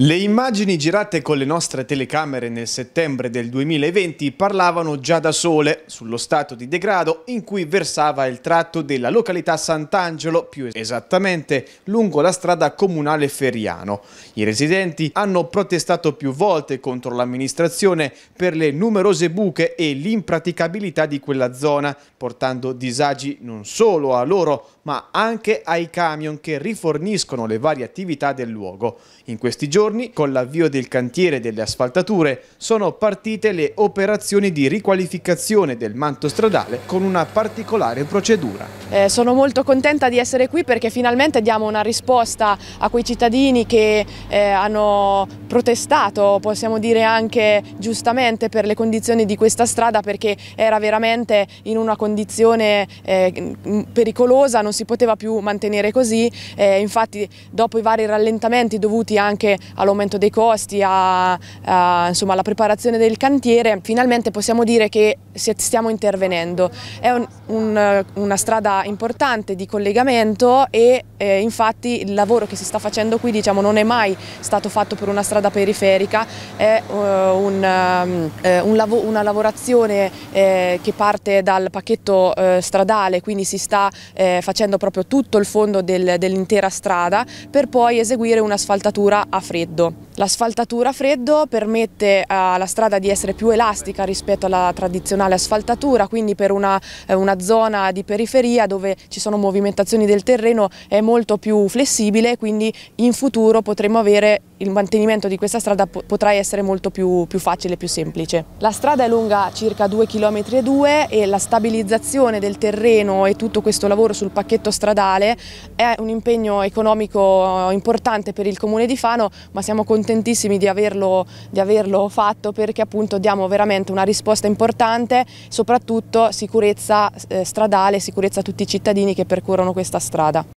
Le immagini girate con le nostre telecamere nel settembre del 2020 parlavano già da sole sullo stato di degrado in cui versava il tratto della località Sant'Angelo, più esattamente lungo la strada comunale Feriano. I residenti hanno protestato più volte contro l'amministrazione per le numerose buche e l'impraticabilità di quella zona, portando disagi non solo a loro ma anche ai camion che riforniscono le varie attività del luogo. In questi giorni giorni, con l'avvio del cantiere delle asfaltature, sono partite le operazioni di riqualificazione del manto stradale con una particolare procedura. Eh, sono molto contenta di essere qui perché finalmente diamo una risposta a quei cittadini che eh, hanno protestato, possiamo dire anche giustamente, per le condizioni di questa strada perché era veramente in una condizione eh, pericolosa, non si poteva più mantenere così. Eh, infatti dopo i vari rallentamenti dovuti anche all'aumento dei costi, a, a, insomma, alla preparazione del cantiere, finalmente possiamo dire che stiamo intervenendo. È un, un, una strada importante di collegamento e eh, infatti il lavoro che si sta facendo qui diciamo, non è mai stato fatto per una strada periferica, è uh, un, uh, un lav una lavorazione eh, che parte dal pacchetto eh, stradale, quindi si sta eh, facendo proprio tutto il fondo del, dell'intera strada per poi eseguire un'asfaltatura a freddo. до L'asfaltatura a freddo permette eh, alla strada di essere più elastica rispetto alla tradizionale asfaltatura, quindi per una, eh, una, zona di periferia dove ci sono movimentazioni del terreno è molto più flessibile, quindi in futuro potremo avere il mantenimento di questa strada potrà essere molto più, più facile e più semplice. La strada è lunga circa 2,2 km e la stabilizzazione del terreno e tutto questo lavoro sul pacchetto stradale è un impegno economico eh, importante per il comune di Fano, ma siamo contenti contentissimi di averlo, di averlo fatto perché appunto diamo veramente una risposta importante, soprattutto sicurezza eh, stradale, sicurezza a tutti i cittadini che percorrono questa strada.